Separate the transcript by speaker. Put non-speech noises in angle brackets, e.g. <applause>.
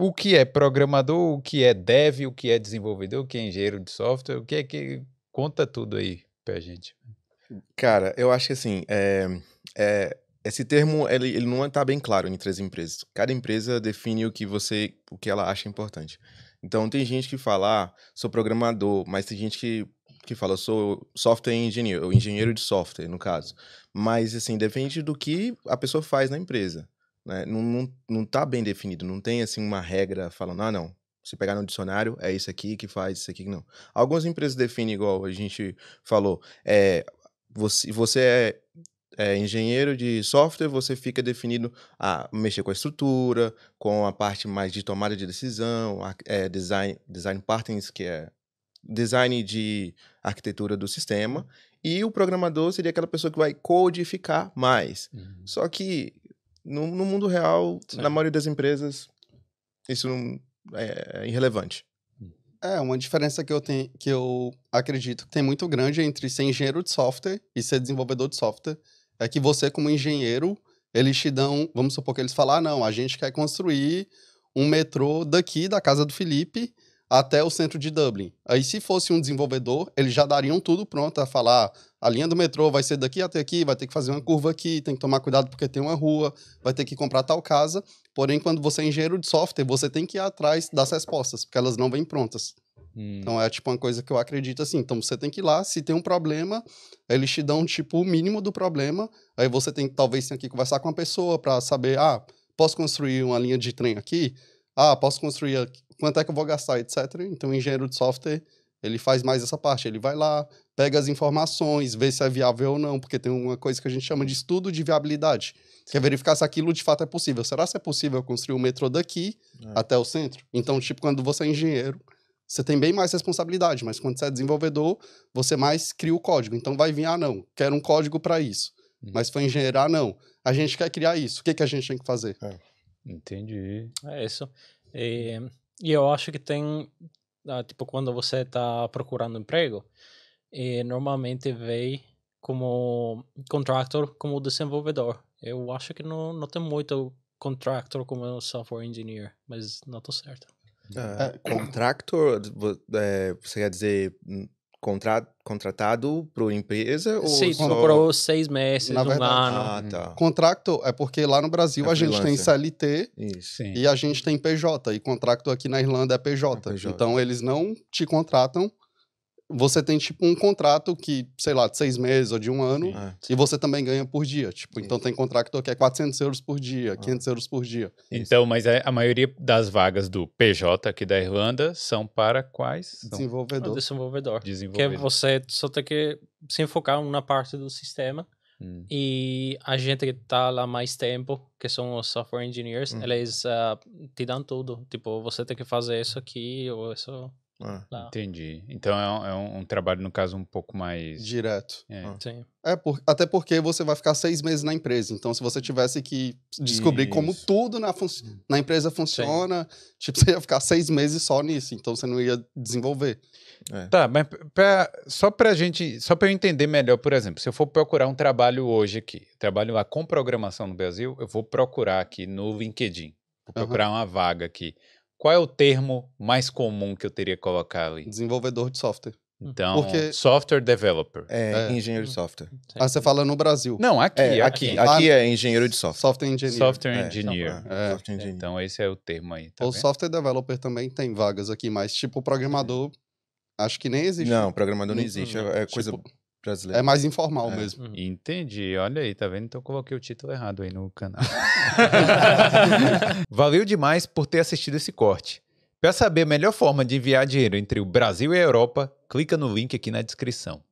Speaker 1: o que é programador, o que é
Speaker 2: dev, o que é
Speaker 1: desenvolvedor, o que é engenheiro de software, o que é que conta tudo aí pra gente.
Speaker 2: Cara, eu acho que assim, é, é, esse termo ele, ele não está bem claro entre as empresas. Cada empresa define o que você, o que ela acha importante. Então tem gente que fala, ah, sou programador, mas tem gente que, que fala, sou software engineer, ou engenheiro de software, no caso. Mas assim, depende do que a pessoa faz na empresa. Né? Não, não, não tá bem definido, não tem assim uma regra falando, ah, não, se pegar no dicionário, é isso aqui que faz, isso aqui que não. Algumas empresas definem, igual a gente falou, é, você, você é, é, engenheiro de software, você fica definido a mexer com a estrutura, com a parte mais de tomada de decisão, é, design, design patterns, que é design de arquitetura do sistema, e o programador seria aquela pessoa que vai codificar mais. Uhum. Só que no, no mundo real, Sim. na maioria das empresas, isso não, é, é irrelevante. É, uma diferença que eu, tenho, que eu
Speaker 3: acredito que tem muito grande entre ser engenheiro de software e ser desenvolvedor de software é que você, como engenheiro, eles te dão, vamos supor que eles falar, ah, não, a gente quer construir um metrô daqui da casa do Felipe até o centro de Dublin. Aí, se fosse um desenvolvedor, eles já dariam tudo pronto a falar: a linha do metrô vai ser daqui até aqui, vai ter que fazer uma curva aqui, tem que tomar cuidado porque tem uma rua, vai ter que comprar tal casa. Porém, quando você é engenheiro de software, você tem que ir atrás das respostas, porque elas não vêm prontas. Hum. Então, é tipo uma coisa que eu acredito assim. Então, você tem que ir lá, se tem um problema, eles te dão tipo o mínimo do problema. Aí você tem que talvez tenha que conversar com a pessoa para saber: ah, posso construir uma linha de trem aqui? Ah, posso construir aqui quanto é que eu vou gastar, etc. Então, o engenheiro de software, ele faz mais essa parte. Ele vai lá, pega as informações, vê se é viável ou não, porque tem uma coisa que a gente chama de estudo de viabilidade, que é verificar se aquilo de fato é possível. Será se é possível construir o um metrô daqui é. até o centro? Então, tipo, quando você é engenheiro, você tem bem mais responsabilidade, mas quando você é desenvolvedor, você mais cria o código. Então vai vir, ah, não, quero um código para isso. Uhum. Mas foi engenheiro, ah, não, a gente quer criar isso. O que, que a gente tem que fazer? É.
Speaker 4: Entendi. É isso. É, e eu acho que tem, ah, tipo, quando você está procurando emprego, e normalmente vem como contractor, como desenvolvedor. Eu acho que não, não tem muito contractor como software engineer, mas não estou certo. É. É,
Speaker 2: contractor, é, você quer dizer hum, contra, contratado uma empresa ou Sim, só... comprou
Speaker 4: seis meses, Na um verdade, ano.
Speaker 2: Ah, uhum. tá.
Speaker 3: Contrato é porque lá no Brasil é a gente tem CLT Isso. e a gente tem PJ. E contrato aqui na Irlanda é PJ. É PJ. Então eles não te contratam você tem, tipo, um contrato que, sei lá, de seis meses ou de um ano, Sim. É. e você também ganha por dia. Tipo, Sim. então tem contrato que é 400 euros por dia, 500 ah. euros por dia.
Speaker 1: Então, mas é, a maioria das vagas do PJ aqui é da Irlanda são para quais? Desenvolvedor. Desenvolvedor. Ah, desenvolvedor. Que
Speaker 4: você só tem que se enfocar na parte do sistema. Hum. E a gente que tá lá mais tempo, que são os software engineers, hum. eles uh, te dão tudo. Tipo, você tem que fazer isso aqui ou isso
Speaker 1: ah, tá. entendi. Então é, é um, um,
Speaker 3: trabalho, no caso, um pouco mais. Direto. É, ah. Sim. é por, até porque você vai ficar seis meses na empresa. Então, se você tivesse que descobrir Isso. como tudo na, na empresa funciona, Sim. tipo, você ia ficar seis meses só nisso. Então, você não ia desenvolver. É. Tá, mas
Speaker 1: pra, só pra gente, só pra eu entender melhor, por exemplo, se eu for procurar um trabalho hoje aqui, trabalho lá com programação no Brasil, eu vou procurar aqui no LinkedIn, vou procurar uhum. uma vaga aqui qual é o termo mais comum que eu teria que colocar ali? Desenvolvedor de software. Então, Porque... software developer. É, é, engenheiro de software.
Speaker 3: Hum, ah, você fala no Brasil. Não, aqui. É, aqui, aqui, aqui é
Speaker 1: engenheiro de software. Software engineer. Software é, então, engineer. É, software é. engineer. Então, esse é o termo aí. Tá
Speaker 3: vendo? software developer também tem vagas aqui, mas tipo programador, acho que nem existe. Não, programador não hum, existe. Hum, é é tipo, coisa brasileiro. É mais informal é. mesmo.
Speaker 1: Uhum. Entendi. Olha aí, tá vendo? Então coloquei o título errado aí no canal. <laughs> Valeu demais por ter assistido esse corte. Para saber a melhor forma de enviar dinheiro entre o Brasil e a Europa, clica no link aqui na descrição.